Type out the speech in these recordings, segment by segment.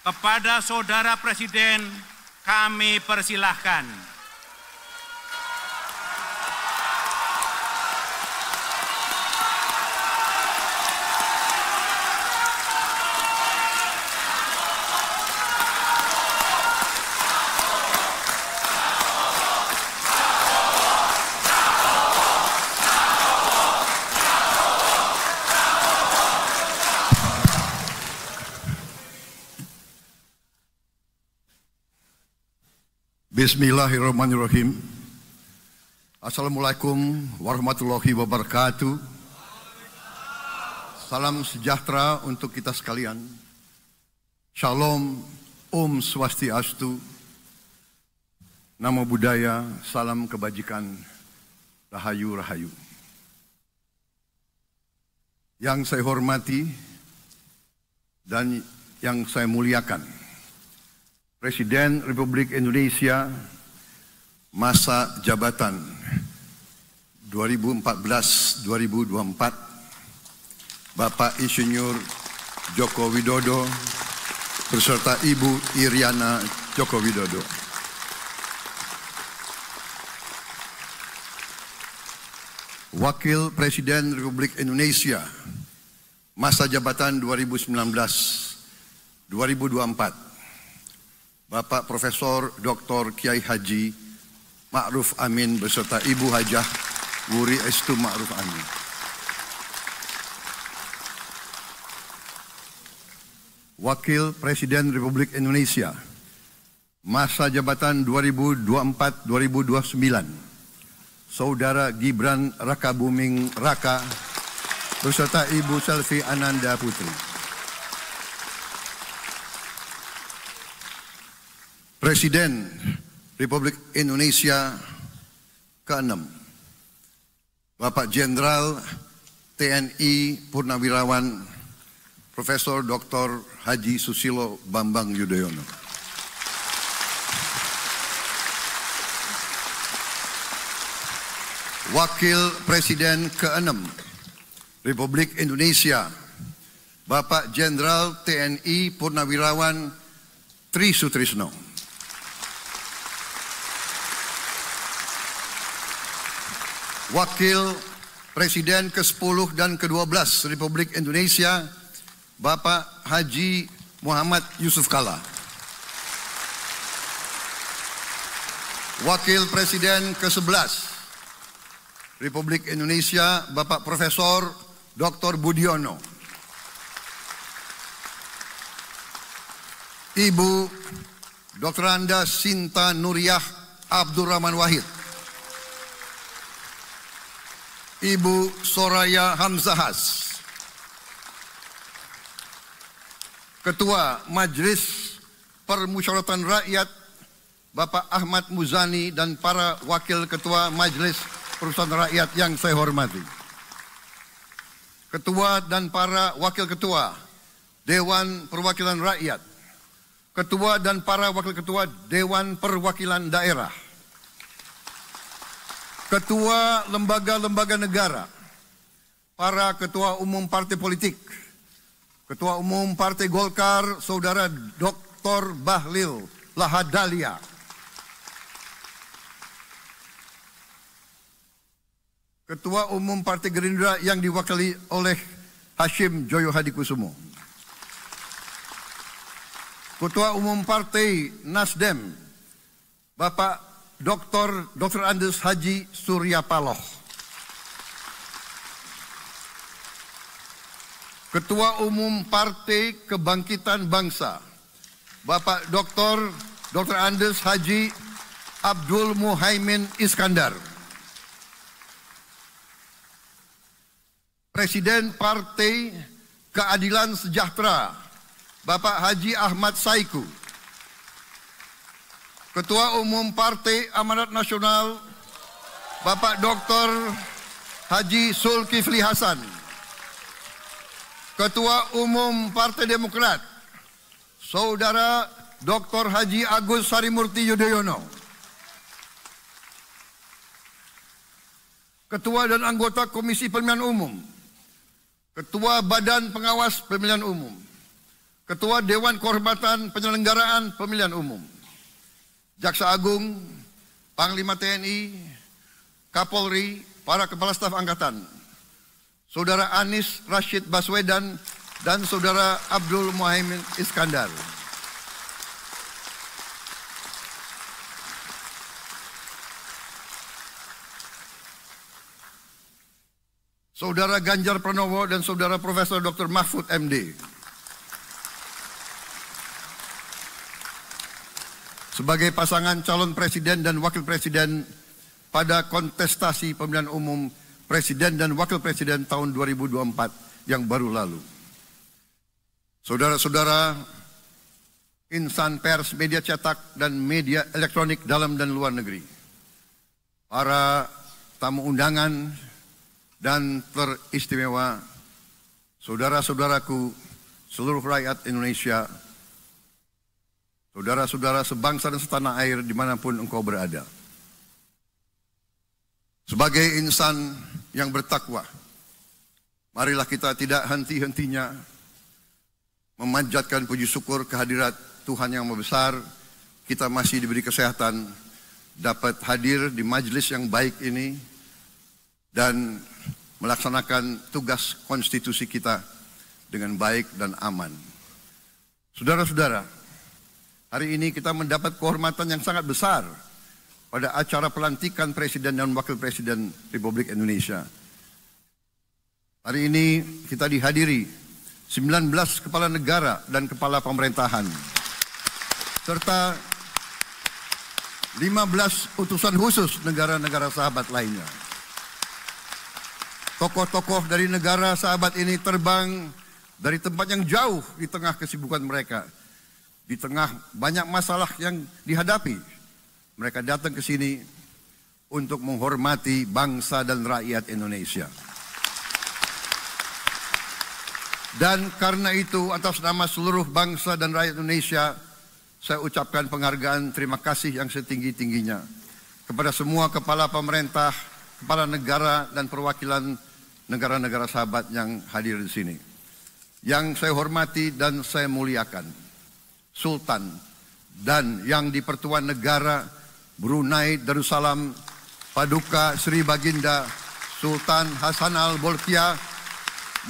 Kepada Saudara Presiden, kami persilahkan Bismillahirrahmanirrahim. Assalamualaikum warahmatullahi wabarakatuh. Salam sejahtera untuk kita sekalian. Shalom, Om Swastiastu. Nama budaya salam kebajikan. Rahayu, rahayu. Yang saya hormati dan yang saya muliakan. Presiden Republik Indonesia masa jabatan 2014-2024 Bapak Insinyur Joko Widodo beserta Ibu Iriana Joko Widodo. Wakil Presiden Republik Indonesia masa jabatan 2019 2024 Bapak Profesor Dr. Kiai Haji Ma'ruf Amin beserta Ibu Hajah Wuri Estu Ma'ruf Amin. Wakil Presiden Republik Indonesia masa jabatan 2024-2029 Saudara Gibran Raka Buming Raka beserta Ibu Selvi Ananda Putri. Presiden Republik Indonesia ke-6, Bapak Jenderal TNI Purnawirawan Profesor Dr. Haji Susilo Bambang Yudhoyono. Wakil Presiden ke-6 Republik Indonesia, Bapak Jenderal TNI Purnawirawan Tri Sutrisno. Wakil Presiden ke-10 dan ke-12 Republik Indonesia, Bapak Haji Muhammad Yusuf Kalla. Wakil Presiden ke-11 Republik Indonesia, Bapak Profesor Dr. Budiono. Ibu Dr. Anda Sinta Nuriyah Abdurrahman Wahid. Ibu Soraya Hamzahas. Ketua Majelis Permusyawaratan Rakyat Bapak Ahmad Muzani dan para Wakil Ketua Majelis Perusahaan Rakyat yang saya hormati. Ketua dan para Wakil Ketua Dewan Perwakilan Rakyat. Ketua dan para Wakil Ketua Dewan Perwakilan Daerah ketua lembaga-lembaga negara, para ketua umum partai politik, ketua umum partai Golkar, saudara Dr. Bahlil Lahadalia. Ketua Umum Partai Gerindra yang diwakili oleh Hashim Joyo Hadikusumo. Ketua Umum Partai Nasdem, Bapak Dr. Dr. Andes Haji Surya Paloh. Ketua Umum Partai Kebangkitan Bangsa, Bapak Dr. Dr. Andes Haji Abdul Muhaimin Iskandar. Presiden Partai Keadilan Sejahtera, Bapak Haji Ahmad Saiku. Ketua Umum Partai Amanat Nasional Bapak Dr. Haji Sulkifli Hasan. Ketua Umum Partai Demokrat Saudara Dr. Haji Agus Sarimurti Yudhoyono. Ketua dan anggota Komisi Pemilihan Umum, Ketua Badan Pengawas Pemilihan Umum, Ketua Dewan Kehormatan Penyelenggaraan Pemilihan Umum. Jaksa Agung, Panglima TNI, Kapolri, para kepala staf angkatan, Saudara Anis Rashid Baswedan dan Saudara Abdul Muhaimin Iskandar. Saudara Ganjar Pranowo dan Saudara Profesor Dr. Mahfud MD. sebagai pasangan calon presiden dan wakil presiden pada kontestasi pemilihan umum presiden dan wakil presiden tahun 2024 yang baru lalu. Saudara-saudara, insan pers, media cetak, dan media elektronik dalam dan luar negeri, para tamu undangan, dan teristimewa saudara-saudaraku seluruh rakyat Indonesia Saudara-saudara sebangsa dan setanah air dimanapun engkau berada. Sebagai insan yang bertakwa, marilah kita tidak henti-hentinya memanjatkan puji syukur kehadirat Tuhan yang membesar. Kita masih diberi kesehatan dapat hadir di majelis yang baik ini dan melaksanakan tugas konstitusi kita dengan baik dan aman. Saudara-saudara, Hari ini kita mendapat kehormatan yang sangat besar pada acara pelantikan Presiden dan Wakil Presiden Republik Indonesia. Hari ini kita dihadiri 19 kepala negara dan kepala pemerintahan serta 15 utusan khusus negara-negara sahabat lainnya. Tokoh-tokoh dari negara sahabat ini terbang dari tempat yang jauh di tengah kesibukan mereka di tengah banyak masalah yang dihadapi. Mereka datang ke sini untuk menghormati bangsa dan rakyat Indonesia. Dan karena itu atas nama seluruh bangsa dan rakyat Indonesia, saya ucapkan penghargaan terima kasih yang setinggi-tingginya kepada semua kepala pemerintah, kepala negara dan perwakilan negara-negara sahabat yang hadir di sini. Yang saya hormati dan saya muliakan. Sultan dan yang di Pertuan Negara Brunei Darussalam Paduka Sri Baginda Sultan Hasan Al Bolkiah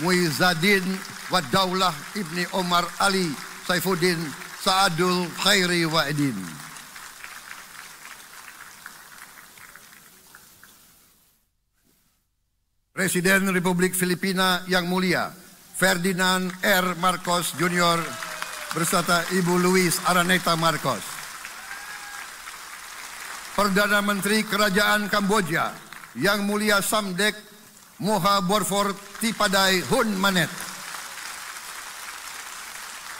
Muizadin Wadaulah Daulah Ibni Omar Ali Saifuddin Saadul Khairi Wa'idin. Presiden Republik Filipina yang mulia Ferdinand R. Marcos Jr bersama Ibu Luis Araneta Marcos. Perdana Menteri Kerajaan Kamboja Yang Mulia Samdek Moha Borfor Tipadai Hun Manet.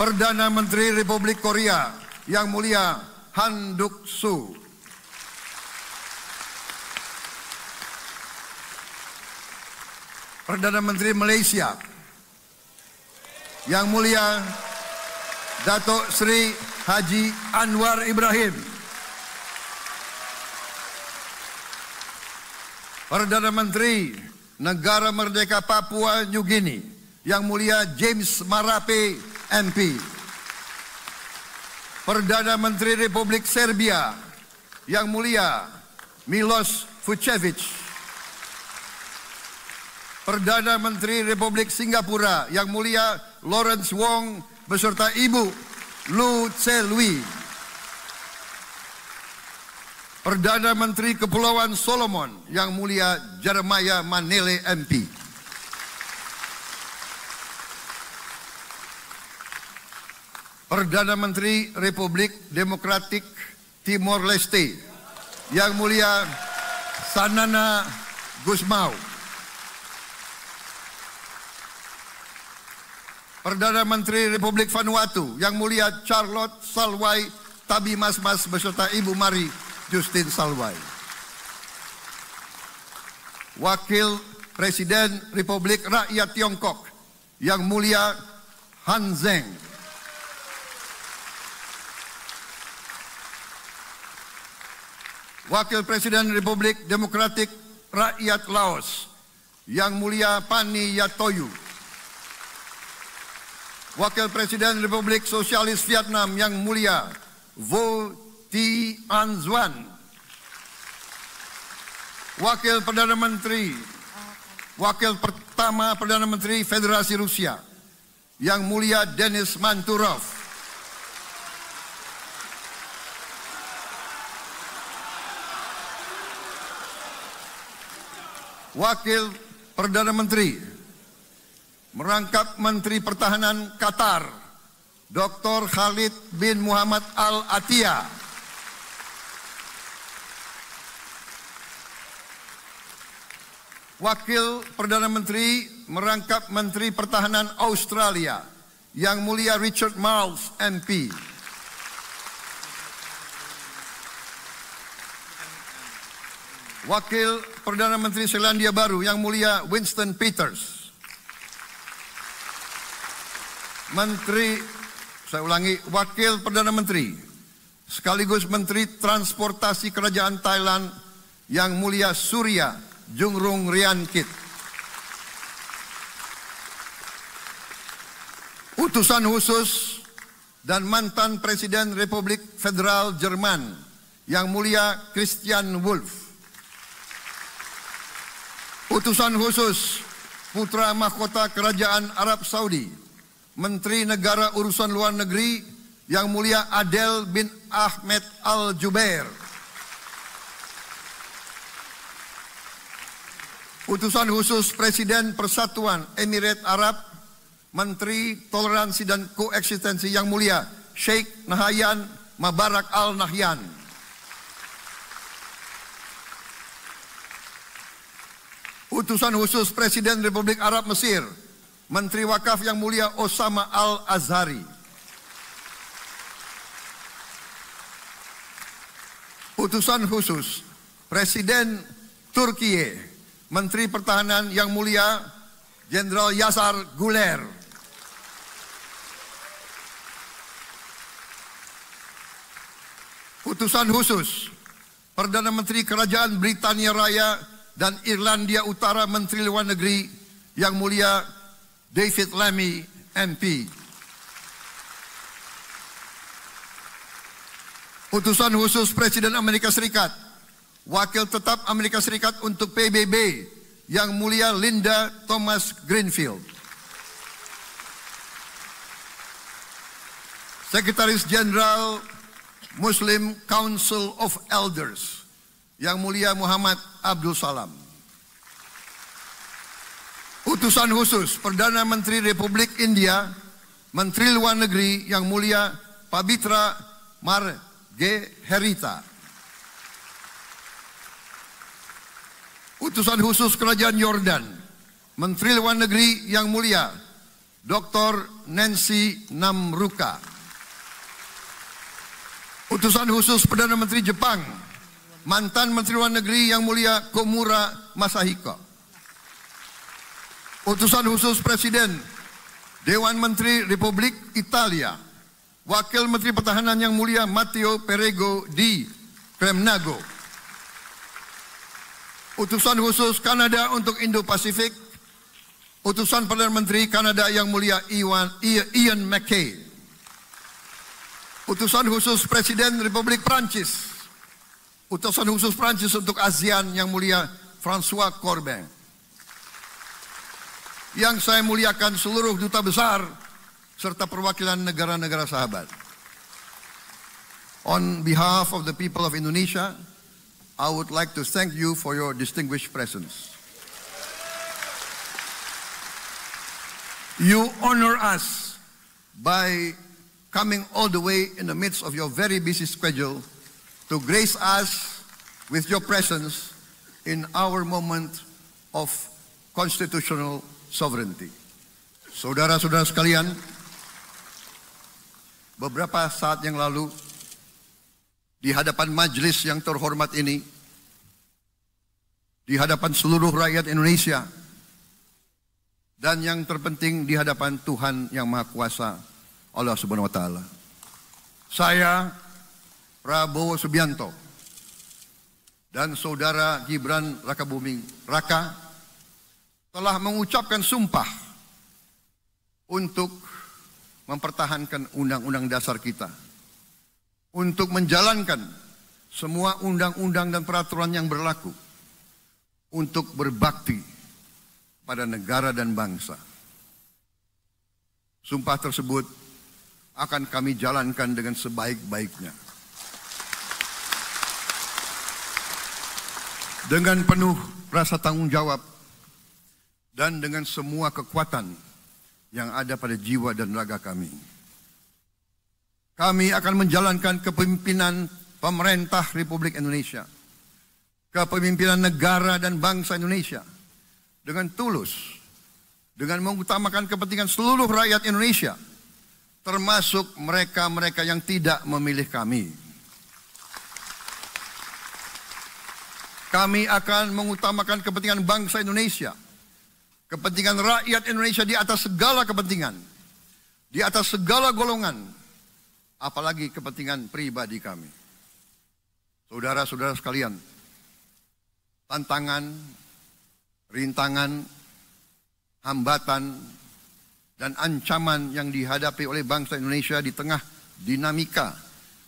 Perdana Menteri Republik Korea Yang Mulia Han Duk Su, Perdana Menteri Malaysia Yang Mulia Datuk Sri Haji Anwar Ibrahim. Perdana Menteri Negara Merdeka Papua New Guinea, Yang Mulia James Marape MP. Perdana Menteri Republik Serbia, Yang Mulia Milos Vucevic. Perdana Menteri Republik Singapura, Yang Mulia Lawrence Wong beserta Ibu Lu Celui. Perdana Menteri Kepulauan Solomon yang mulia Jeremiah Manele MP. Perdana Menteri Republik Demokratik Timor Leste yang mulia Sanana Gusmao. Perdana Menteri Republik Vanuatu Yang Mulia Charlotte Salwai Tabi Mas Mas beserta Ibu Mari Justin Salwai. Wakil Presiden Republik Rakyat Tiongkok Yang Mulia Han Zeng. Wakil Presiden Republik Demokratik Rakyat Laos Yang Mulia Pani Yatoyu. Wakil Presiden Republik Sosialis Vietnam yang mulia, Vo Thi An Duan. Wakil Perdana Menteri, Wakil Pertama Perdana Menteri Federasi Rusia, yang mulia Denis Manturov. Wakil Perdana Menteri merangkap Menteri Pertahanan Qatar, Dr. Khalid bin Muhammad Al Atia. Wakil Perdana Menteri merangkap Menteri Pertahanan Australia, Yang Mulia Richard Miles MP. Wakil Perdana Menteri Selandia Baru, Yang Mulia Winston Peters. Menteri, saya ulangi, Wakil Perdana Menteri, sekaligus Menteri Transportasi Kerajaan Thailand, Yang Mulia Surya Jungrung Riankit. Utusan khusus dan mantan Presiden Republik Federal Jerman, Yang Mulia Christian Wolf. Utusan khusus Putra Mahkota Kerajaan Arab Saudi, Menteri Negara Urusan Luar Negeri Yang Mulia Adel bin Ahmed Al-Jubair. Utusan khusus Presiden Persatuan Emirat Arab, Menteri Toleransi dan Koeksistensi Yang Mulia Sheikh Nahayan Mabarak Al-Nahyan. utusan khusus Presiden Republik Arab Mesir, Menteri Wakaf Yang Mulia Osama Al-Azhari. Putusan khusus Presiden Turkiye, Menteri Pertahanan Yang Mulia Jenderal Yasar Guler. Putusan khusus Perdana Menteri Kerajaan Britania Raya dan Irlandia Utara Menteri Luar Negeri Yang Mulia David Lamy MP. Utusan khusus Presiden Amerika Serikat, Wakil Tetap Amerika Serikat untuk PBB, Yang Mulia Linda Thomas Greenfield. Sekretaris Jenderal Muslim Council of Elders, Yang Mulia Muhammad Abdul Salam. Utusan khusus Perdana Menteri Republik India, Menteri Luar Negeri Yang Mulia Pabitra Herita. Utusan khusus Kerajaan Yordan, Menteri Luar Negeri Yang Mulia Dr. Nancy Namruka. Utusan khusus Perdana Menteri Jepang, mantan Menteri Luar Negeri Yang Mulia Komura Masahiko. Utusan khusus Presiden Dewan Menteri Republik Italia Wakil Menteri Pertahanan Yang Mulia Matteo Perego di Kremnago Utusan khusus Kanada untuk Indo-Pasifik Utusan Perdana Menteri Kanada Yang Mulia Iwan, Ian McKay Utusan khusus Presiden Republik Prancis Utusan khusus Prancis untuk ASEAN Yang Mulia François Corbin yang saya muliakan seluruh duta besar serta perwakilan negara-negara sahabat. On behalf of the people of Indonesia, I would like to thank you for your distinguished presence. You honor us by coming all the way in the midst of your very busy schedule to grace us with your presence in our moment of constitutional sovereignty. Saudara-saudara sekalian, beberapa saat yang lalu di hadapan majelis yang terhormat ini, di hadapan seluruh rakyat Indonesia, dan yang terpenting di hadapan Tuhan yang Maha Kuasa Allah Subhanahu wa taala. Saya Prabowo Subianto dan saudara Gibran Rakabuming Raka telah mengucapkan sumpah untuk mempertahankan undang-undang dasar kita. Untuk menjalankan semua undang-undang dan peraturan yang berlaku. Untuk berbakti pada negara dan bangsa. Sumpah tersebut akan kami jalankan dengan sebaik-baiknya. Dengan penuh rasa tanggung jawab dan dengan semua kekuatan yang ada pada jiwa dan raga kami. Kami akan menjalankan kepemimpinan pemerintah Republik Indonesia, kepemimpinan negara dan bangsa Indonesia dengan tulus, dengan mengutamakan kepentingan seluruh rakyat Indonesia, termasuk mereka-mereka yang tidak memilih kami. Kami akan mengutamakan kepentingan bangsa Indonesia Kepentingan rakyat Indonesia di atas segala kepentingan. Di atas segala golongan. Apalagi kepentingan pribadi kami. Saudara-saudara sekalian. Tantangan, rintangan, hambatan, dan ancaman yang dihadapi oleh bangsa Indonesia di tengah dinamika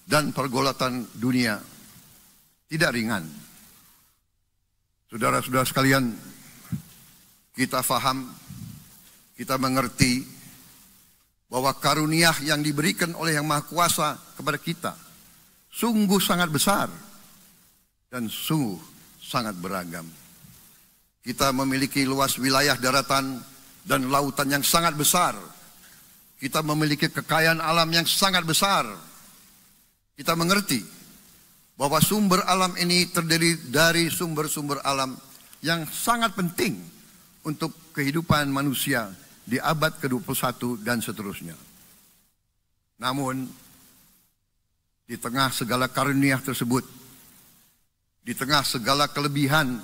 dan pergolatan dunia tidak ringan. Saudara-saudara sekalian, kita faham, kita mengerti bahwa karunia yang diberikan oleh Yang Maha Kuasa kepada kita sungguh sangat besar dan sungguh sangat beragam. Kita memiliki luas wilayah daratan dan lautan yang sangat besar. Kita memiliki kekayaan alam yang sangat besar. Kita mengerti bahwa sumber alam ini terdiri dari sumber-sumber alam yang sangat penting untuk kehidupan manusia di abad ke-21 dan seterusnya. Namun, di tengah segala karunia tersebut, di tengah segala kelebihan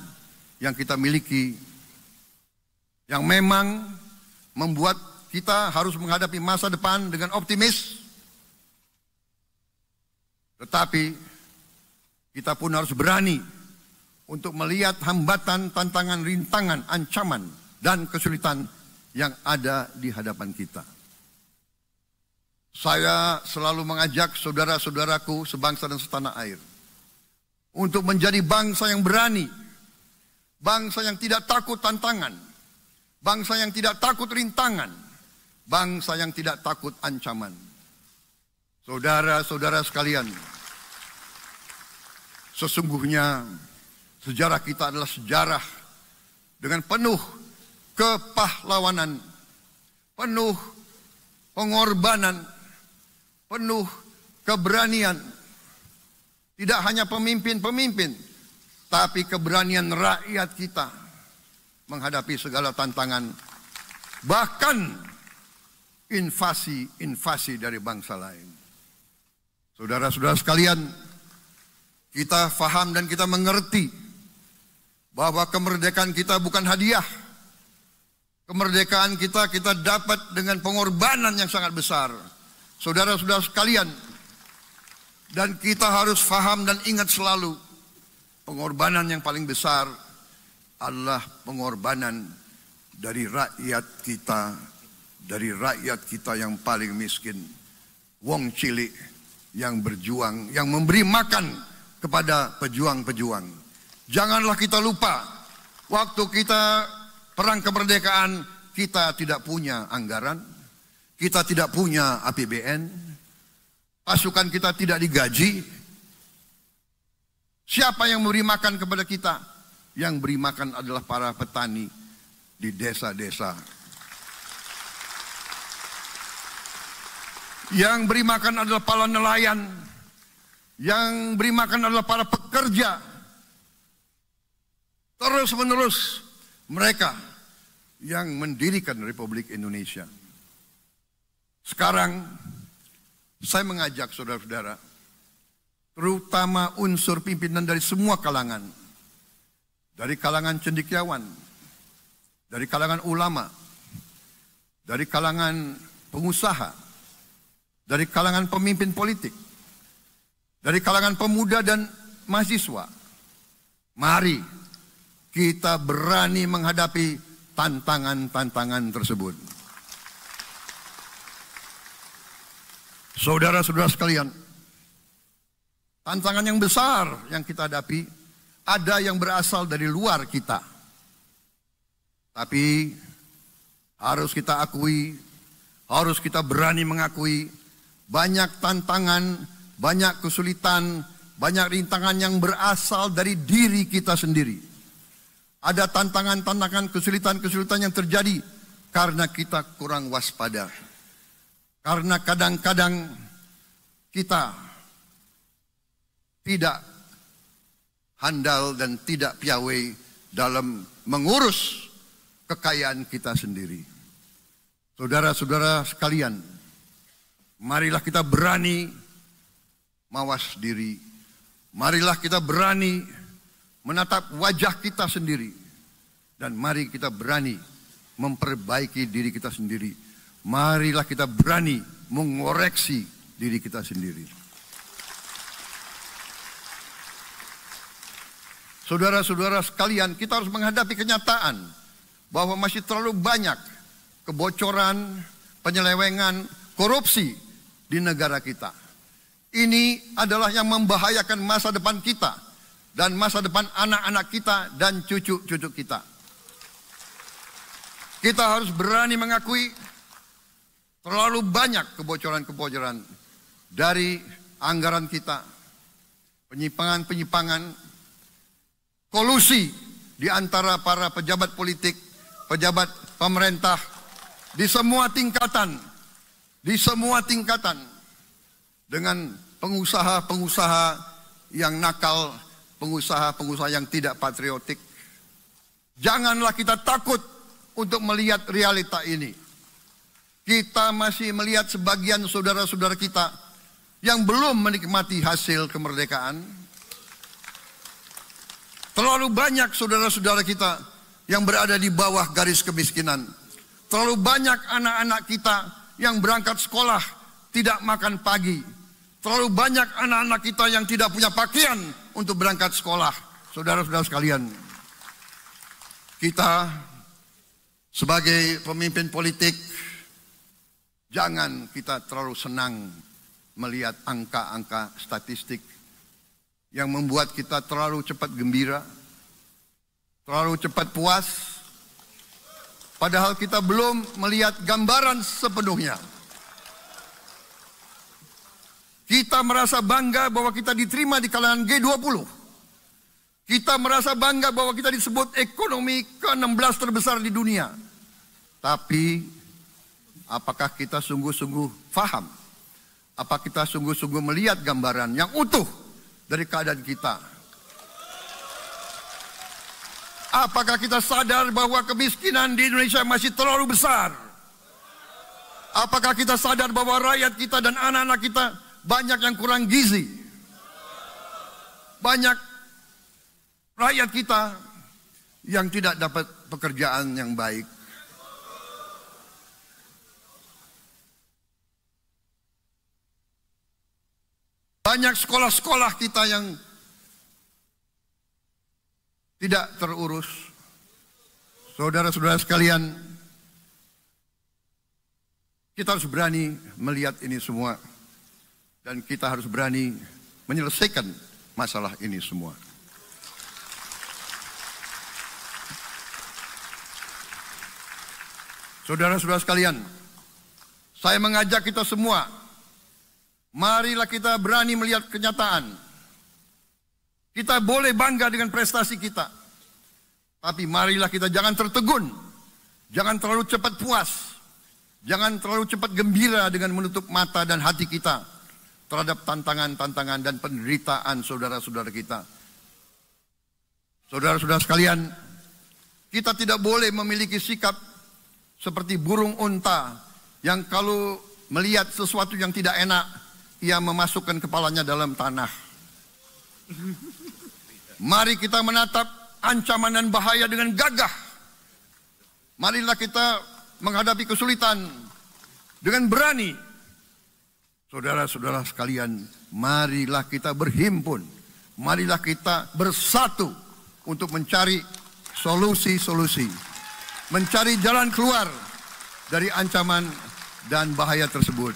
yang kita miliki, yang memang membuat kita harus menghadapi masa depan dengan optimis, tetapi kita pun harus berani untuk melihat hambatan, tantangan, rintangan, ancaman, dan kesulitan yang ada di hadapan kita. Saya selalu mengajak saudara-saudaraku sebangsa dan setanah air untuk menjadi bangsa yang berani, bangsa yang tidak takut tantangan, bangsa yang tidak takut rintangan, bangsa yang tidak takut ancaman. Saudara-saudara sekalian, sesungguhnya Sejarah kita adalah sejarah dengan penuh kepahlawanan, penuh pengorbanan, penuh keberanian. Tidak hanya pemimpin-pemimpin, tapi keberanian rakyat kita menghadapi segala tantangan, bahkan invasi-invasi dari bangsa lain. Saudara-saudara sekalian, kita faham dan kita mengerti bahwa kemerdekaan kita bukan hadiah. Kemerdekaan kita kita dapat dengan pengorbanan yang sangat besar. Saudara-saudara sekalian, dan kita harus faham dan ingat selalu pengorbanan yang paling besar adalah pengorbanan dari rakyat kita, dari rakyat kita yang paling miskin, wong cilik yang berjuang, yang memberi makan kepada pejuang-pejuang. Janganlah kita lupa, waktu kita perang kemerdekaan, kita tidak punya anggaran, kita tidak punya APBN, pasukan kita tidak digaji. Siapa yang memberi makan kepada kita? Yang beri makan adalah para petani di desa-desa. Yang beri makan adalah para nelayan. Yang beri makan adalah para pekerja Terus-menerus mereka yang mendirikan Republik Indonesia. Sekarang saya mengajak saudara-saudara, terutama unsur pimpinan dari semua kalangan, dari kalangan cendikiawan, dari kalangan ulama, dari kalangan pengusaha, dari kalangan pemimpin politik, dari kalangan pemuda dan mahasiswa. Mari kita berani menghadapi tantangan-tantangan tersebut. Saudara-saudara sekalian, tantangan yang besar yang kita hadapi ada yang berasal dari luar kita. Tapi harus kita akui, harus kita berani mengakui banyak tantangan, banyak kesulitan, banyak rintangan yang berasal dari diri kita sendiri. Ada tantangan-tantangan, kesulitan-kesulitan yang terjadi karena kita kurang waspada. Karena kadang-kadang kita tidak handal dan tidak piawai dalam mengurus kekayaan kita sendiri. Saudara-saudara sekalian, marilah kita berani mawas diri. Marilah kita berani menatap wajah kita sendiri. Dan mari kita berani memperbaiki diri kita sendiri. Marilah kita berani mengoreksi diri kita sendiri. Saudara-saudara sekalian, kita harus menghadapi kenyataan bahwa masih terlalu banyak kebocoran, penyelewengan, korupsi di negara kita. Ini adalah yang membahayakan masa depan kita dan masa depan anak-anak kita dan cucu-cucu kita. Kita harus berani mengakui terlalu banyak kebocoran-kebocoran dari anggaran kita, penyimpangan-penyimpangan, kolusi di antara para pejabat politik, pejabat pemerintah di semua tingkatan, di semua tingkatan dengan pengusaha-pengusaha yang nakal pengusaha-pengusaha yang tidak patriotik. Janganlah kita takut untuk melihat realita ini. Kita masih melihat sebagian saudara-saudara kita yang belum menikmati hasil kemerdekaan. Terlalu banyak saudara-saudara kita yang berada di bawah garis kemiskinan. Terlalu banyak anak-anak kita yang berangkat sekolah tidak makan pagi, Terlalu banyak anak-anak kita yang tidak punya pakaian untuk berangkat sekolah. Saudara-saudara sekalian. Kita sebagai pemimpin politik jangan kita terlalu senang melihat angka-angka statistik yang membuat kita terlalu cepat gembira, terlalu cepat puas, padahal kita belum melihat gambaran sepenuhnya. Kita merasa bangga bahwa kita diterima di kalangan G20. Kita merasa bangga bahwa kita disebut ekonomi ke-16 terbesar di dunia. Tapi apakah kita sungguh-sungguh faham? Apa kita sungguh-sungguh melihat gambaran yang utuh dari keadaan kita? Apakah kita sadar bahwa kemiskinan di Indonesia masih terlalu besar? Apakah kita sadar bahwa rakyat kita dan anak-anak kita banyak yang kurang gizi. Banyak rakyat kita yang tidak dapat pekerjaan yang baik. Banyak sekolah-sekolah kita yang tidak terurus. Saudara-saudara sekalian, kita harus berani melihat ini semua. Dan kita harus berani menyelesaikan masalah ini semua. Saudara-saudara sekalian, saya mengajak kita semua, marilah kita berani melihat kenyataan. Kita boleh bangga dengan prestasi kita, tapi marilah kita jangan tertegun, jangan terlalu cepat puas, jangan terlalu cepat gembira dengan menutup mata dan hati kita terhadap tantangan-tantangan dan penderitaan saudara-saudara kita. Saudara-saudara sekalian, kita tidak boleh memiliki sikap seperti burung unta yang kalau melihat sesuatu yang tidak enak, ia memasukkan kepalanya dalam tanah. Mari kita menatap ancaman dan bahaya dengan gagah. Marilah kita menghadapi kesulitan dengan berani Saudara-saudara sekalian, marilah kita berhimpun. Marilah kita bersatu untuk mencari solusi-solusi. Mencari jalan keluar dari ancaman dan bahaya tersebut.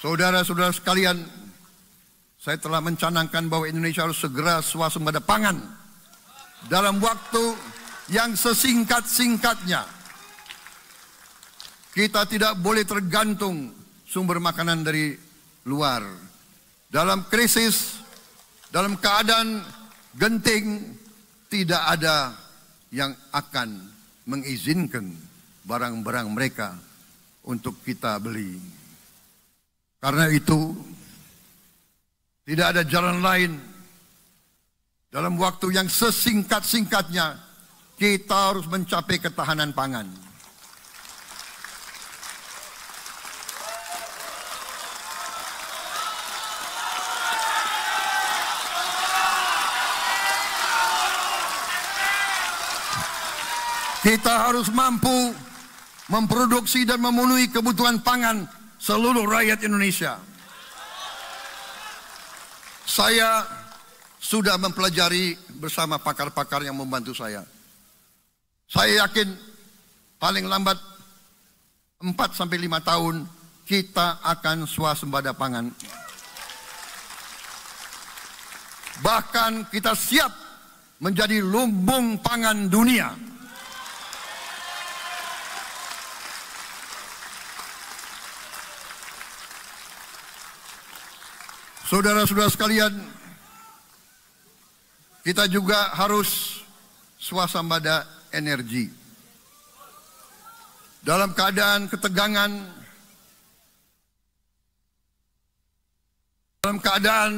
Saudara-saudara sekalian, saya telah mencanangkan bahwa Indonesia harus segera swasembada pangan dalam waktu yang sesingkat-singkatnya. Kita tidak boleh tergantung sumber makanan dari luar. Dalam krisis, dalam keadaan genting, tidak ada yang akan mengizinkan barang-barang mereka untuk kita beli. Karena itu, tidak ada jalan lain dalam waktu yang sesingkat-singkatnya kita harus mencapai ketahanan pangan. Kita harus mampu memproduksi dan memenuhi kebutuhan pangan seluruh rakyat Indonesia. Saya sudah mempelajari bersama pakar-pakar yang membantu saya. Saya yakin paling lambat 4 sampai 5 tahun kita akan swasembada pangan. Bahkan kita siap menjadi lumbung pangan dunia. Saudara-saudara sekalian, kita juga harus swasembada energi. Dalam keadaan ketegangan, dalam keadaan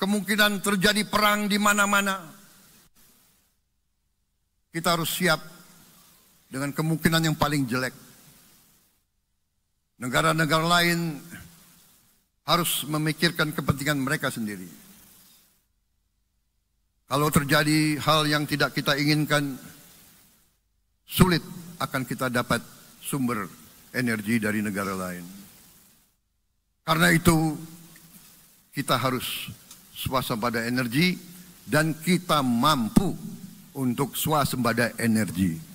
kemungkinan terjadi perang di mana-mana, kita harus siap dengan kemungkinan yang paling jelek. Negara-negara lain harus memikirkan kepentingan mereka sendiri. Kalau terjadi hal yang tidak kita inginkan, sulit akan kita dapat sumber energi dari negara lain. Karena itu, kita harus swasembada energi dan kita mampu untuk swasembada energi.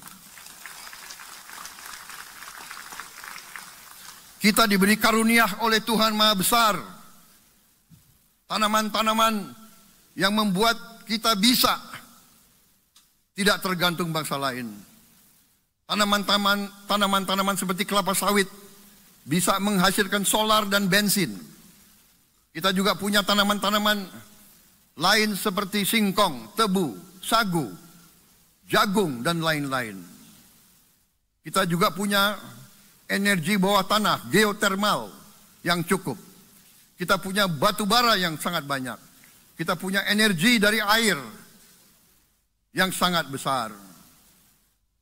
Kita diberi karunia oleh Tuhan Maha Besar. Tanaman-tanaman yang membuat kita bisa tidak tergantung bangsa lain. Tanaman-tanaman tanaman-tanaman seperti kelapa sawit bisa menghasilkan solar dan bensin. Kita juga punya tanaman-tanaman lain seperti singkong, tebu, sagu, jagung dan lain-lain. Kita juga punya energi bawah tanah, geotermal yang cukup. Kita punya batu bara yang sangat banyak. Kita punya energi dari air yang sangat besar.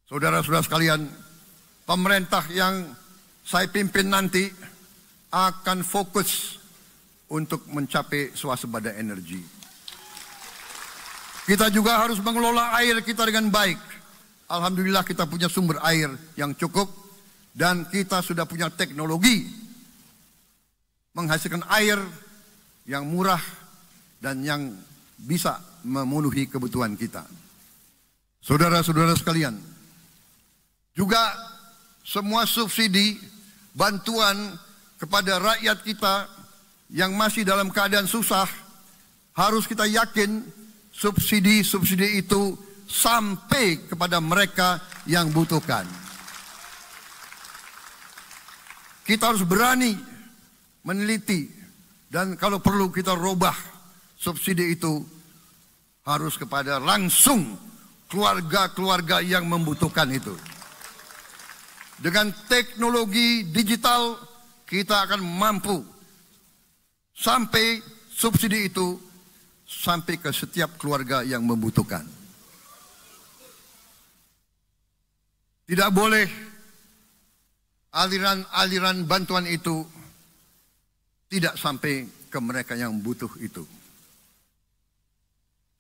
Saudara-saudara sekalian, pemerintah yang saya pimpin nanti akan fokus untuk mencapai swasembada energi. Kita juga harus mengelola air kita dengan baik. Alhamdulillah kita punya sumber air yang cukup dan kita sudah punya teknologi menghasilkan air yang murah dan yang bisa memenuhi kebutuhan kita. Saudara-saudara sekalian, juga semua subsidi bantuan kepada rakyat kita yang masih dalam keadaan susah harus kita yakin subsidi-subsidi itu sampai kepada mereka yang butuhkan. Kita harus berani meneliti dan kalau perlu kita rubah subsidi itu harus kepada langsung keluarga-keluarga yang membutuhkan itu. Dengan teknologi digital kita akan mampu sampai subsidi itu sampai ke setiap keluarga yang membutuhkan. Tidak boleh aliran-aliran bantuan itu tidak sampai ke mereka yang butuh itu.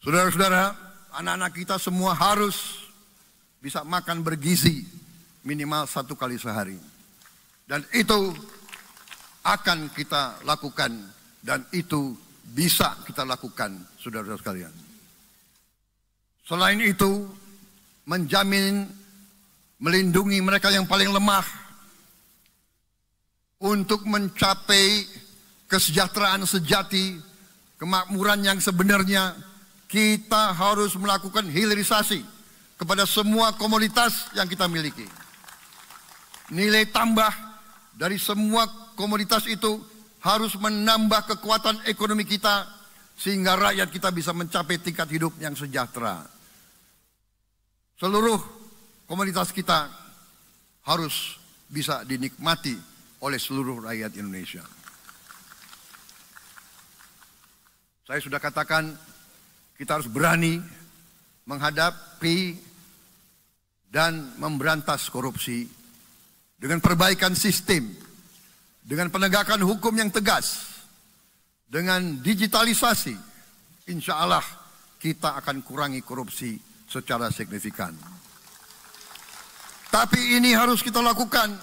Saudara-saudara, anak-anak kita semua harus bisa makan bergizi minimal satu kali sehari. Dan itu akan kita lakukan dan itu bisa kita lakukan, saudara-saudara sekalian. Selain itu, menjamin melindungi mereka yang paling lemah untuk mencapai kesejahteraan sejati, kemakmuran yang sebenarnya, kita harus melakukan hilirisasi kepada semua komoditas yang kita miliki. Nilai tambah dari semua komoditas itu harus menambah kekuatan ekonomi kita sehingga rakyat kita bisa mencapai tingkat hidup yang sejahtera. Seluruh komoditas kita harus bisa dinikmati oleh seluruh rakyat Indonesia. Saya sudah katakan kita harus berani menghadapi dan memberantas korupsi dengan perbaikan sistem, dengan penegakan hukum yang tegas, dengan digitalisasi. Insya Allah kita akan kurangi korupsi secara signifikan. Tapi ini harus kita lakukan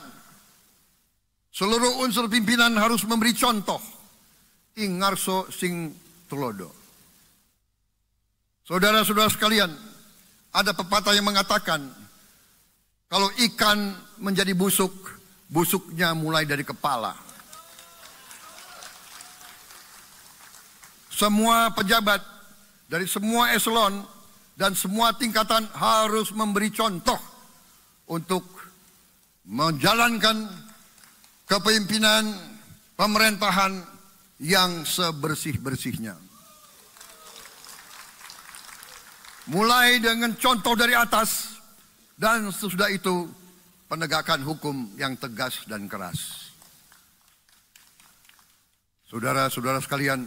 Seluruh unsur pimpinan harus memberi contoh. ingarso sing tulodo. Saudara-saudara sekalian, ada pepatah yang mengatakan, kalau ikan menjadi busuk, busuknya mulai dari kepala. Semua pejabat dari semua eselon dan semua tingkatan harus memberi contoh untuk menjalankan kepemimpinan pemerintahan yang sebersih-bersihnya. Mulai dengan contoh dari atas dan sesudah itu penegakan hukum yang tegas dan keras. Saudara-saudara sekalian,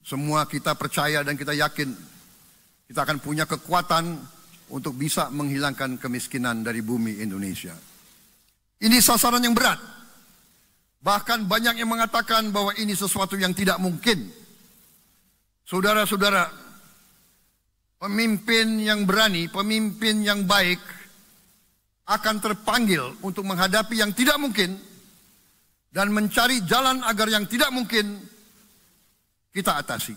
semua kita percaya dan kita yakin kita akan punya kekuatan untuk bisa menghilangkan kemiskinan dari bumi Indonesia. Ini sasaran yang berat. Bahkan banyak yang mengatakan bahwa ini sesuatu yang tidak mungkin. Saudara-saudara, pemimpin yang berani, pemimpin yang baik akan terpanggil untuk menghadapi yang tidak mungkin dan mencari jalan agar yang tidak mungkin kita atasi.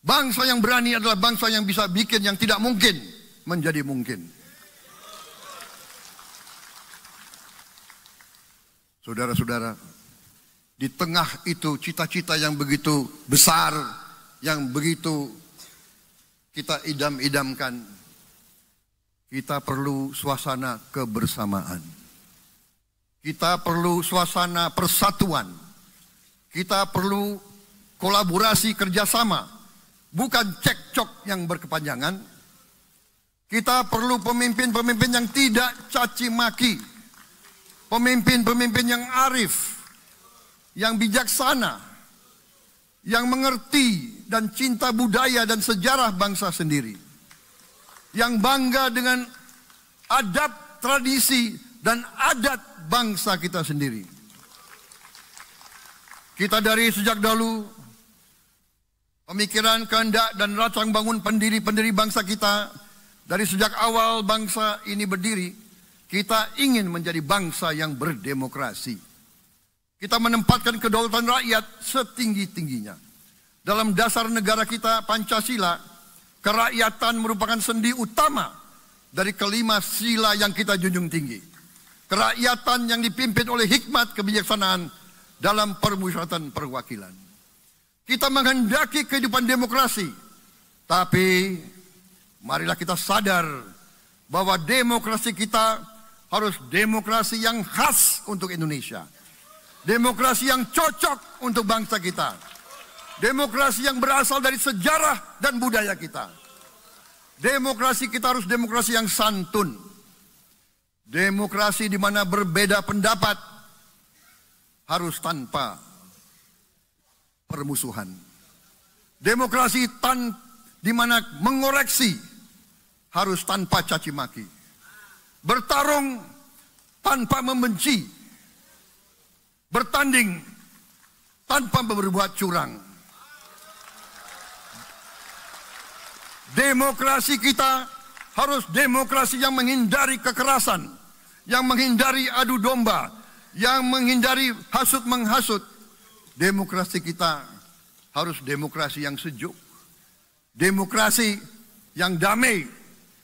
Bangsa yang berani adalah bangsa yang bisa bikin yang tidak mungkin menjadi mungkin. Saudara-saudara, di tengah itu cita-cita yang begitu besar, yang begitu kita idam-idamkan, kita perlu suasana kebersamaan. Kita perlu suasana persatuan. Kita perlu kolaborasi kerjasama. Bukan cekcok yang berkepanjangan, kita perlu pemimpin-pemimpin yang tidak caci maki. Pemimpin-pemimpin yang arif, yang bijaksana, yang mengerti dan cinta budaya dan sejarah bangsa sendiri. Yang bangga dengan adab, tradisi, dan adat bangsa kita sendiri. Kita dari sejak dahulu pemikiran, kehendak, dan rancang bangun pendiri-pendiri bangsa kita dari sejak awal bangsa ini berdiri, kita ingin menjadi bangsa yang berdemokrasi. Kita menempatkan kedaulatan rakyat setinggi-tingginya. Dalam dasar negara kita Pancasila, kerakyatan merupakan sendi utama dari kelima sila yang kita junjung tinggi. Kerakyatan yang dipimpin oleh hikmat kebijaksanaan dalam permusyawaratan perwakilan. Kita menghendaki kehidupan demokrasi, tapi Marilah kita sadar bahwa demokrasi kita harus demokrasi yang khas untuk Indonesia. Demokrasi yang cocok untuk bangsa kita. Demokrasi yang berasal dari sejarah dan budaya kita. Demokrasi kita harus demokrasi yang santun. Demokrasi di mana berbeda pendapat harus tanpa permusuhan. Demokrasi tan di mana mengoreksi harus tanpa caci maki. Bertarung tanpa membenci. Bertanding tanpa berbuat curang. Demokrasi kita harus demokrasi yang menghindari kekerasan, yang menghindari adu domba, yang menghindari hasut menghasut. Demokrasi kita harus demokrasi yang sejuk, demokrasi yang damai,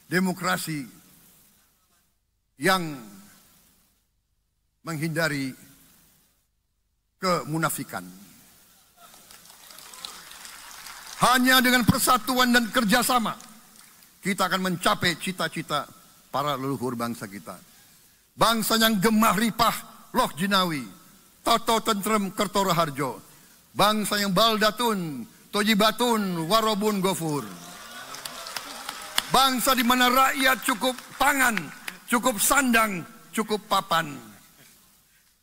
demokrasi yang menghindari kemunafikan. Hanya dengan persatuan dan kerjasama kita akan mencapai cita-cita para leluhur bangsa kita. Bangsa yang gemah ripah, loh jinawi, toto tentrem kertoro harjo. Bangsa yang baldatun, toji batun, warobun gofur. Bangsa di mana rakyat cukup tangan, cukup sandang, cukup papan.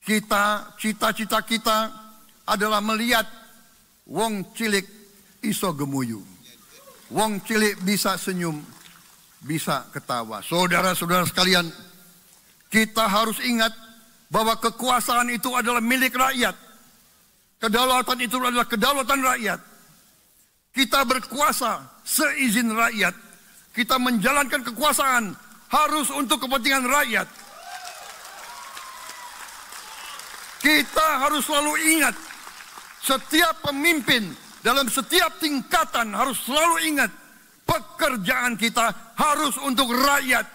Kita, cita-cita kita adalah melihat wong cilik iso gemuyu. Wong cilik bisa senyum, bisa ketawa. Saudara-saudara sekalian, kita harus ingat bahwa kekuasaan itu adalah milik rakyat. Kedaulatan itu adalah kedaulatan rakyat. Kita berkuasa seizin rakyat. Kita menjalankan kekuasaan harus untuk kepentingan rakyat. Kita harus selalu ingat setiap pemimpin dalam setiap tingkatan harus selalu ingat pekerjaan kita harus untuk rakyat.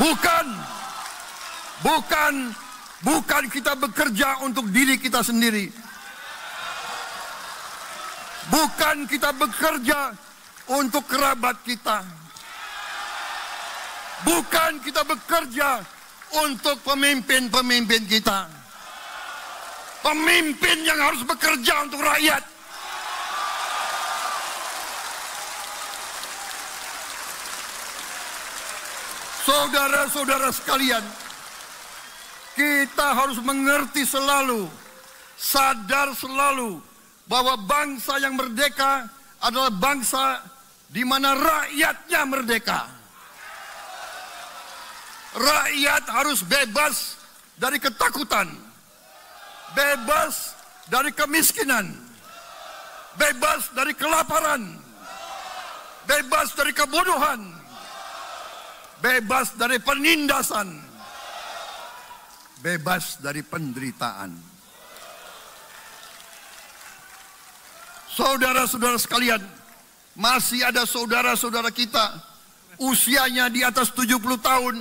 Bukan Bukan bukan kita bekerja untuk diri kita sendiri. Bukan kita bekerja untuk kerabat kita. Bukan kita bekerja untuk pemimpin-pemimpin kita. Pemimpin yang harus bekerja untuk rakyat. Saudara-saudara sekalian, kita harus mengerti selalu, sadar selalu bahwa bangsa yang merdeka adalah bangsa di mana rakyatnya merdeka. Rakyat harus bebas dari ketakutan, bebas dari kemiskinan, bebas dari kelaparan, bebas dari kebodohan, bebas dari penindasan bebas dari penderitaan. Saudara-saudara sekalian, masih ada saudara-saudara kita usianya di atas 70 tahun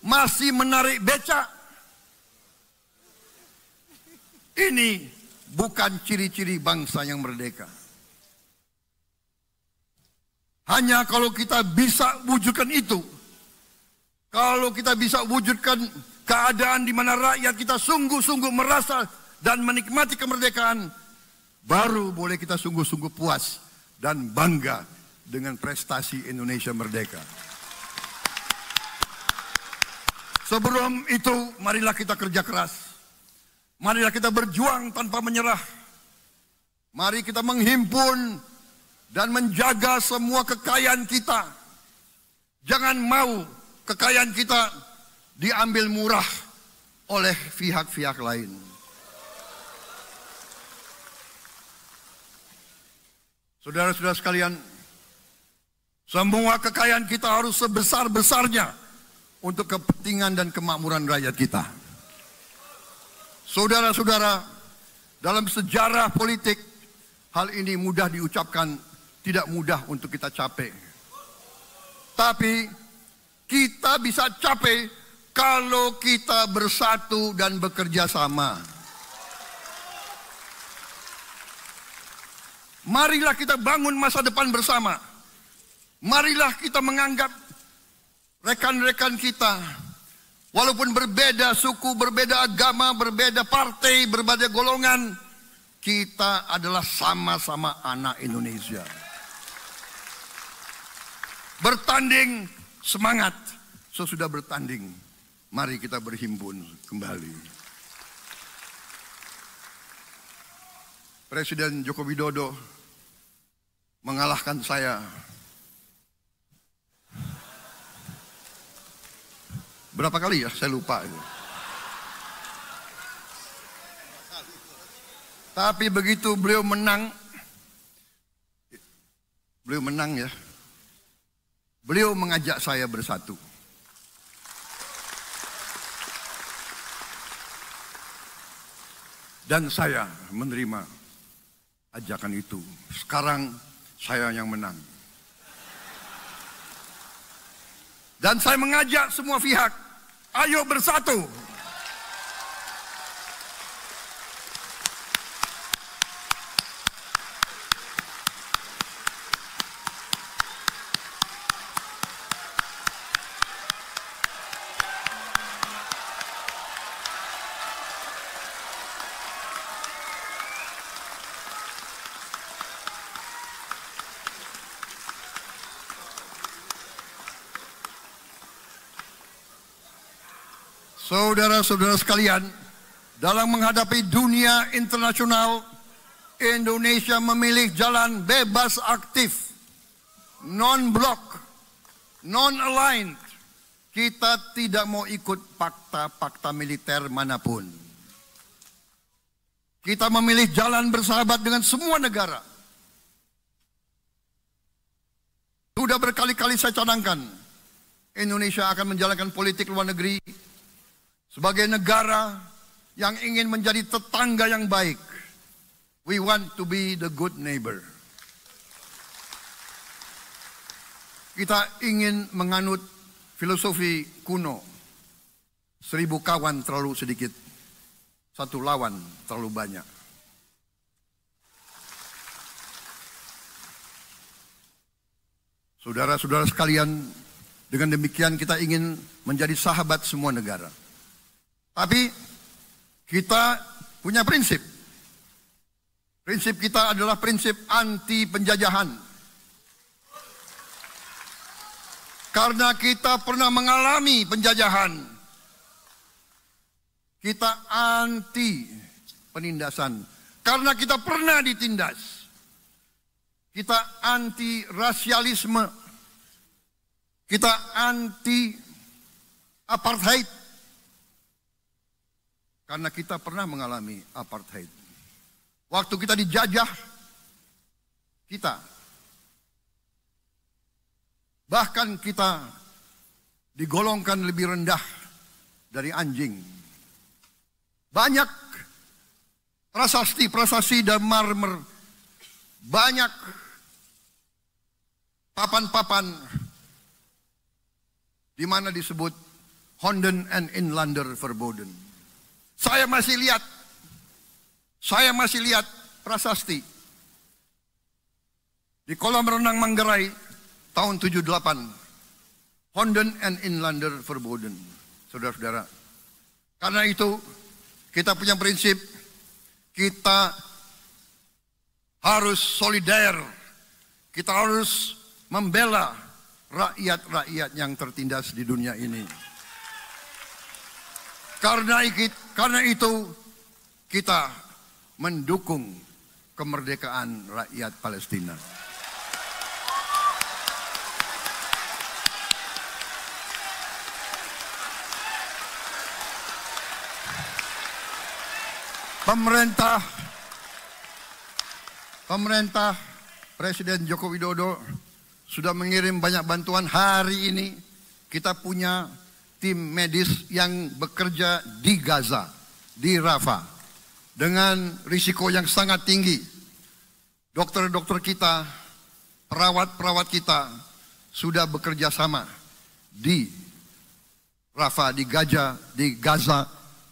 masih menarik becak. Ini bukan ciri-ciri bangsa yang merdeka. Hanya kalau kita bisa wujudkan itu, kalau kita bisa wujudkan keadaan di mana rakyat kita sungguh-sungguh merasa dan menikmati kemerdekaan, baru boleh kita sungguh-sungguh puas dan bangga dengan prestasi Indonesia merdeka. Sebelum itu, marilah kita kerja keras. Marilah kita berjuang tanpa menyerah. Mari kita menghimpun dan menjaga semua kekayaan kita. Jangan mau kekayaan kita diambil murah oleh pihak-pihak lain. Saudara-saudara sekalian, semua kekayaan kita harus sebesar-besarnya untuk kepentingan dan kemakmuran rakyat kita. Saudara-saudara, dalam sejarah politik, hal ini mudah diucapkan, tidak mudah untuk kita capai. Tapi kita bisa capai kalau kita bersatu dan bekerja sama. Marilah kita bangun masa depan bersama. Marilah kita menganggap rekan-rekan kita walaupun berbeda suku, berbeda agama, berbeda partai, berbeda golongan, kita adalah sama-sama anak Indonesia. Bertanding semangat sesudah bertanding Mari kita berhimpun kembali. Presiden Joko Widodo mengalahkan saya. Berapa kali ya? Saya lupa. Tapi begitu beliau menang, beliau menang ya. Beliau mengajak saya bersatu. Dan saya menerima ajakan itu. Sekarang saya yang menang. Dan saya mengajak semua pihak, ayo bersatu. saudara-saudara sekalian, dalam menghadapi dunia internasional, Indonesia memilih jalan bebas aktif, non block non-aligned. Kita tidak mau ikut fakta-fakta militer manapun. Kita memilih jalan bersahabat dengan semua negara. Sudah berkali-kali saya canangkan, Indonesia akan menjalankan politik luar negeri sebagai negara yang ingin menjadi tetangga yang baik, we want to be the good neighbor. Kita ingin menganut filosofi kuno. Seribu kawan terlalu sedikit, satu lawan terlalu banyak. Saudara-saudara sekalian, dengan demikian kita ingin menjadi sahabat semua negara. Tapi kita punya prinsip. Prinsip kita adalah prinsip anti penjajahan. Karena kita pernah mengalami penjajahan. Kita anti penindasan. Karena kita pernah ditindas. Kita anti rasialisme. Kita anti apartheid. Karena kita pernah mengalami apartheid. Waktu kita dijajah, kita bahkan kita digolongkan lebih rendah dari anjing. Banyak prasasti-prasasti dan marmer, banyak papan-papan di mana disebut Honden and Inlander Verboden. Saya masih lihat, saya masih lihat prasasti di kolam renang Manggarai tahun 78. Honden and Inlander Verboden. Saudara-saudara. Karena itu kita punya prinsip kita harus solidar. Kita harus membela rakyat-rakyat yang tertindas di dunia ini. Karena, karena itu kita mendukung kemerdekaan rakyat Palestina. Pemerintah pemerintah Presiden Joko Widodo sudah mengirim banyak bantuan hari ini kita punya tim medis yang bekerja di Gaza, di Rafah, dengan risiko yang sangat tinggi. Dokter-dokter kita, perawat-perawat kita sudah bekerja sama di Rafah, di Gaza, di Gaza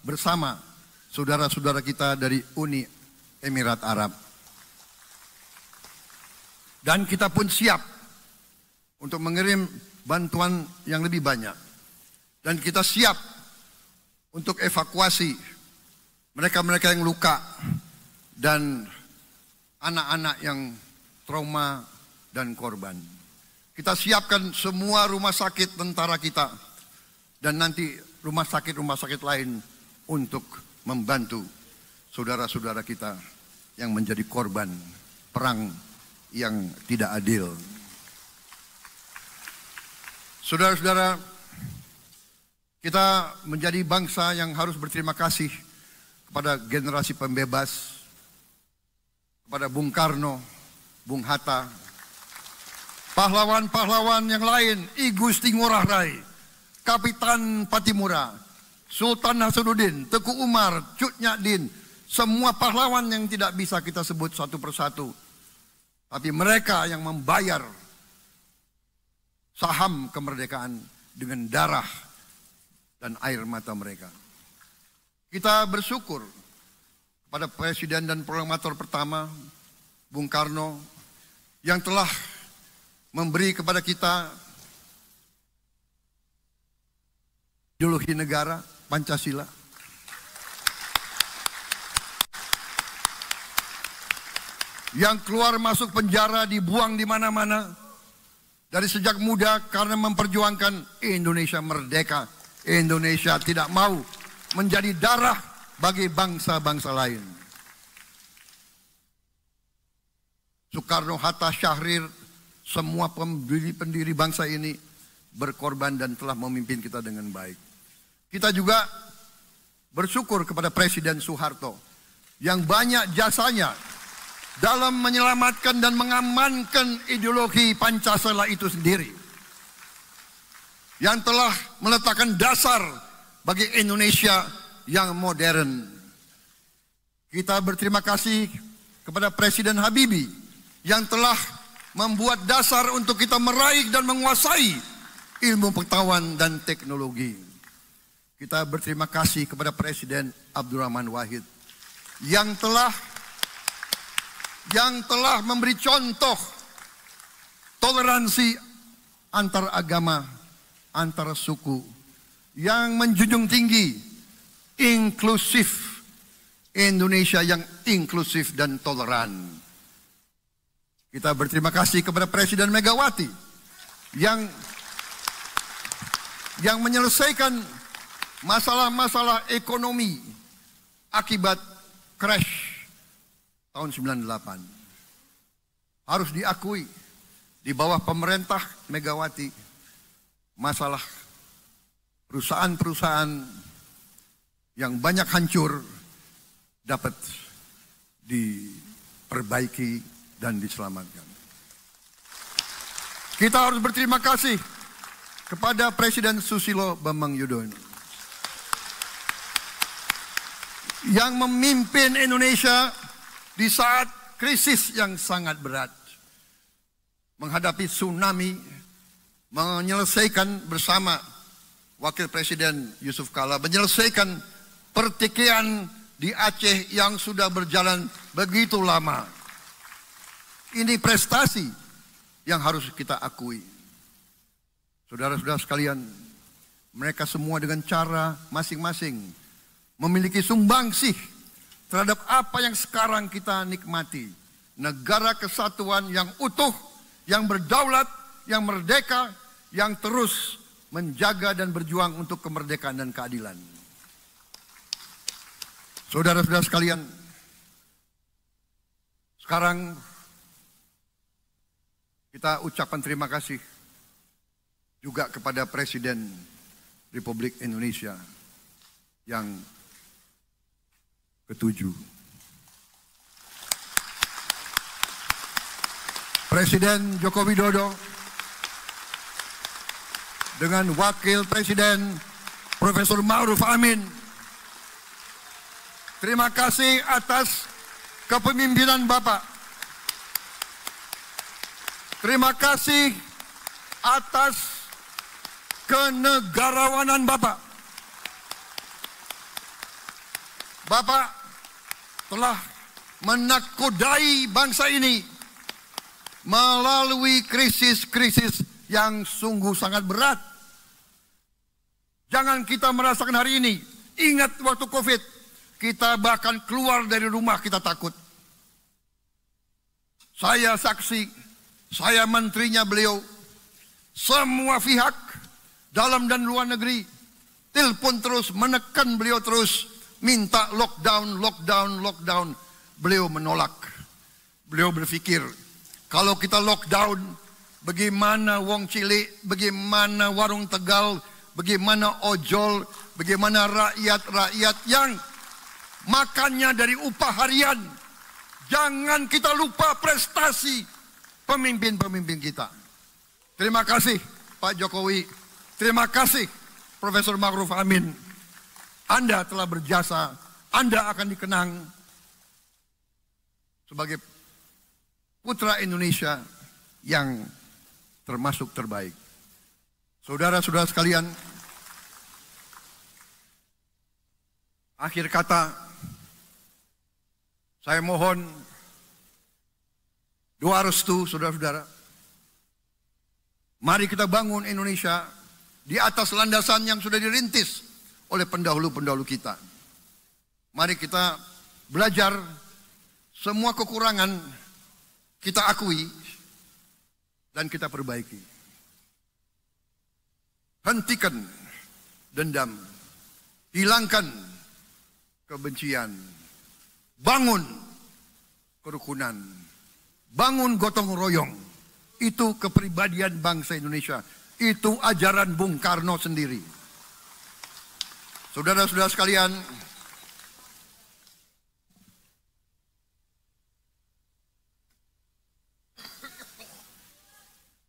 bersama saudara-saudara kita dari Uni Emirat Arab. Dan kita pun siap untuk mengirim bantuan yang lebih banyak dan kita siap untuk evakuasi mereka-mereka yang luka dan anak-anak yang trauma dan korban. Kita siapkan semua rumah sakit tentara kita dan nanti rumah sakit-rumah sakit lain untuk membantu saudara-saudara kita yang menjadi korban perang yang tidak adil. Saudara-saudara, kita menjadi bangsa yang harus berterima kasih kepada generasi pembebas, kepada Bung Karno, Bung Hatta, pahlawan-pahlawan yang lain, I Gusti Ngurah Rai, Kapitan Patimura, Sultan Hasanuddin, Teku Umar, Cut Nyadin, semua pahlawan yang tidak bisa kita sebut satu persatu. Tapi mereka yang membayar saham kemerdekaan dengan darah dan air mata mereka. Kita bersyukur kepada Presiden dan Proklamator pertama, Bung Karno, yang telah memberi kepada kita ideologi negara, Pancasila. Yang keluar masuk penjara, dibuang di mana-mana. Dari sejak muda karena memperjuangkan Indonesia merdeka Indonesia tidak mau menjadi darah bagi bangsa-bangsa lain. Soekarno-Hatta Syahrir, semua pendiri-pendiri bangsa ini berkorban dan telah memimpin kita dengan baik. Kita juga bersyukur kepada Presiden Soeharto yang banyak jasanya dalam menyelamatkan dan mengamankan ideologi Pancasila itu sendiri yang telah meletakkan dasar bagi Indonesia yang modern. Kita berterima kasih kepada Presiden Habibie yang telah membuat dasar untuk kita meraih dan menguasai ilmu pengetahuan dan teknologi. Kita berterima kasih kepada Presiden Abdurrahman Wahid yang telah yang telah memberi contoh toleransi antar agama antara suku yang menjunjung tinggi inklusif Indonesia yang inklusif dan toleran. Kita berterima kasih kepada Presiden Megawati yang yang menyelesaikan masalah-masalah ekonomi akibat crash tahun 98. Harus diakui di bawah pemerintah Megawati masalah perusahaan-perusahaan yang banyak hancur dapat diperbaiki dan diselamatkan. Kita harus berterima kasih kepada Presiden Susilo Bambang Yudhoyono yang memimpin Indonesia di saat krisis yang sangat berat menghadapi tsunami menyelesaikan bersama Wakil Presiden Yusuf Kala menyelesaikan pertikaian di Aceh yang sudah berjalan begitu lama. Ini prestasi yang harus kita akui. Saudara-saudara sekalian, mereka semua dengan cara masing-masing memiliki sumbangsih terhadap apa yang sekarang kita nikmati. Negara kesatuan yang utuh, yang berdaulat, yang merdeka, yang terus menjaga dan berjuang untuk kemerdekaan dan keadilan. Saudara-saudara sekalian, sekarang kita ucapkan terima kasih juga kepada Presiden Republik Indonesia yang ketujuh. Presiden Joko Widodo dengan Wakil Presiden Profesor Ma'ruf Amin. Terima kasih atas kepemimpinan Bapak. Terima kasih atas kenegarawanan Bapak. Bapak telah menakodai bangsa ini melalui krisis-krisis yang sungguh sangat berat. Jangan kita merasakan hari ini. Ingat waktu COVID, kita bahkan keluar dari rumah kita takut. Saya saksi, saya menterinya beliau, semua pihak dalam dan luar negeri telepon terus, menekan beliau terus, minta lockdown, lockdown, lockdown. Beliau menolak. Beliau berpikir, kalau kita lockdown, bagaimana wong cilik, bagaimana warung tegal, bagaimana ojol, bagaimana rakyat-rakyat yang makannya dari upah harian. Jangan kita lupa prestasi pemimpin-pemimpin kita. Terima kasih Pak Jokowi. Terima kasih Profesor Makruf Amin. Anda telah berjasa, Anda akan dikenang sebagai putra Indonesia yang termasuk terbaik. Saudara-saudara sekalian, akhir kata saya mohon doa restu saudara-saudara. Mari kita bangun Indonesia di atas landasan yang sudah dirintis oleh pendahulu-pendahulu kita. Mari kita belajar semua kekurangan kita akui dan kita perbaiki. Hentikan dendam, hilangkan kebencian, bangun kerukunan, bangun gotong royong. Itu kepribadian bangsa Indonesia. Itu ajaran Bung Karno sendiri. Saudara-saudara sekalian,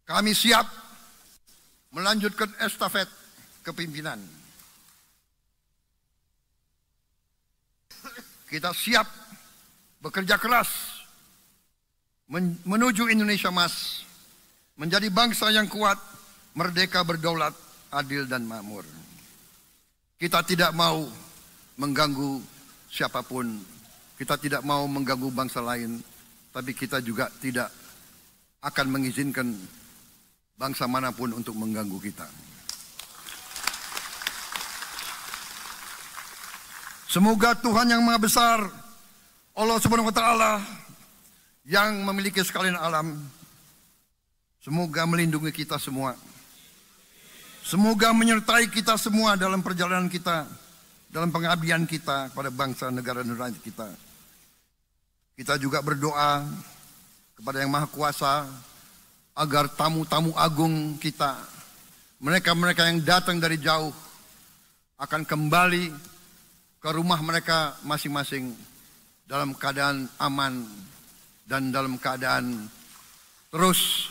Kami siap melanjutkan estafet kepimpinan. Kita siap bekerja keras menuju Indonesia Mas, menjadi bangsa yang kuat, merdeka berdaulat, adil dan makmur. Kita tidak mau mengganggu siapapun, kita tidak mau mengganggu bangsa lain, tapi kita juga tidak akan mengizinkan bangsa manapun untuk mengganggu kita. Semoga Tuhan yang Maha Besar, Allah Subhanahu wa taala yang memiliki sekalian alam semoga melindungi kita semua. Semoga menyertai kita semua dalam perjalanan kita, dalam pengabdian kita kepada bangsa negara dan rakyat kita. Kita juga berdoa kepada Yang Maha Kuasa agar tamu-tamu agung kita, mereka-mereka yang datang dari jauh, akan kembali ke rumah mereka masing-masing dalam keadaan aman dan dalam keadaan terus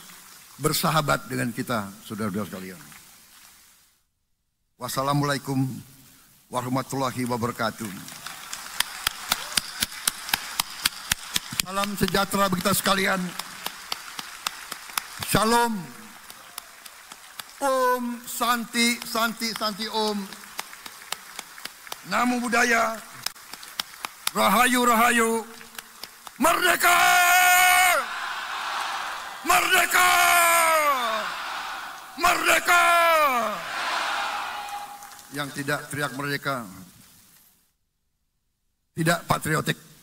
bersahabat dengan kita, saudara-saudara sekalian. Wassalamualaikum warahmatullahi wabarakatuh. Salam sejahtera bagi kita sekalian. Shalom. Om Santi, Santi, Santi Om. Namo Buddhaya. Rahayu, Rahayu. Merdeka! Merdeka! Merdeka! Yang tidak teriak merdeka. Tidak patriotik.